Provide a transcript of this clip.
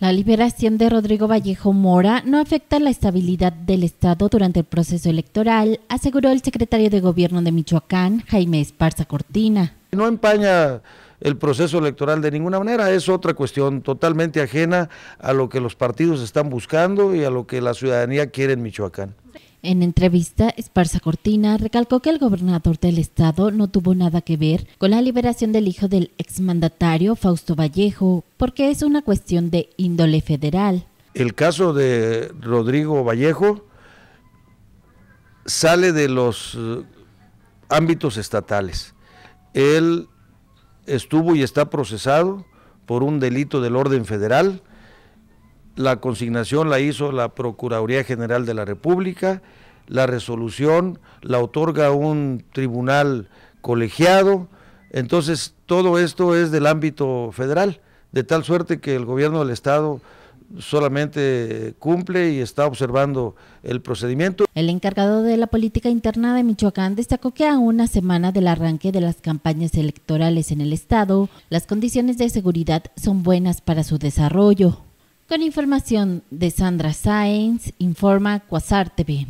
La liberación de Rodrigo Vallejo Mora no afecta la estabilidad del Estado durante el proceso electoral, aseguró el secretario de Gobierno de Michoacán, Jaime Esparza Cortina. No empaña el proceso electoral de ninguna manera, es otra cuestión totalmente ajena a lo que los partidos están buscando y a lo que la ciudadanía quiere en Michoacán. En entrevista, Esparza Cortina recalcó que el gobernador del estado no tuvo nada que ver con la liberación del hijo del exmandatario Fausto Vallejo, porque es una cuestión de índole federal. El caso de Rodrigo Vallejo sale de los eh, ámbitos estatales. Él estuvo y está procesado por un delito del orden federal la consignación la hizo la Procuraduría General de la República. La resolución la otorga un tribunal colegiado. Entonces, todo esto es del ámbito federal, de tal suerte que el gobierno del Estado solamente cumple y está observando el procedimiento. El encargado de la política interna de Michoacán destacó que a una semana del arranque de las campañas electorales en el estado, las condiciones de seguridad son buenas para su desarrollo. Con información de Sandra Saenz, informa Quasar TV.